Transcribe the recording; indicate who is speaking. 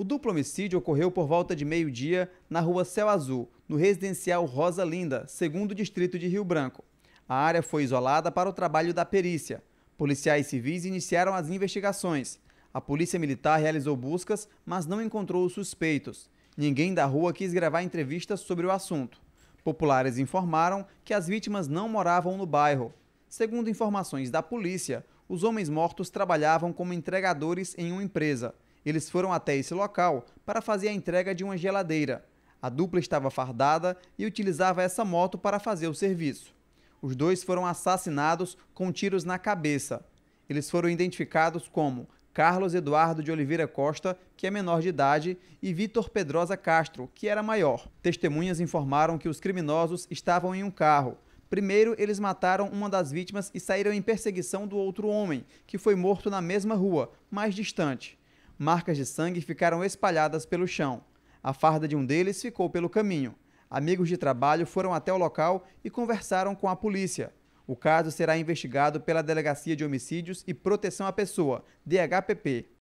Speaker 1: O duplo homicídio ocorreu por volta de meio-dia na rua Céu Azul, no residencial Rosa Linda, segundo distrito de Rio Branco. A área foi isolada para o trabalho da perícia. Policiais civis iniciaram as investigações. A polícia militar realizou buscas, mas não encontrou os suspeitos. Ninguém da rua quis gravar entrevistas sobre o assunto. Populares informaram que as vítimas não moravam no bairro. Segundo informações da polícia, os homens mortos trabalhavam como entregadores em uma empresa. Eles foram até esse local para fazer a entrega de uma geladeira. A dupla estava fardada e utilizava essa moto para fazer o serviço. Os dois foram assassinados com tiros na cabeça. Eles foram identificados como Carlos Eduardo de Oliveira Costa, que é menor de idade, e Vitor Pedrosa Castro, que era maior. Testemunhas informaram que os criminosos estavam em um carro. Primeiro, eles mataram uma das vítimas e saíram em perseguição do outro homem, que foi morto na mesma rua, mais distante. Marcas de sangue ficaram espalhadas pelo chão. A farda de um deles ficou pelo caminho. Amigos de trabalho foram até o local e conversaram com a polícia. O caso será investigado pela Delegacia de Homicídios e Proteção à Pessoa, DHPP.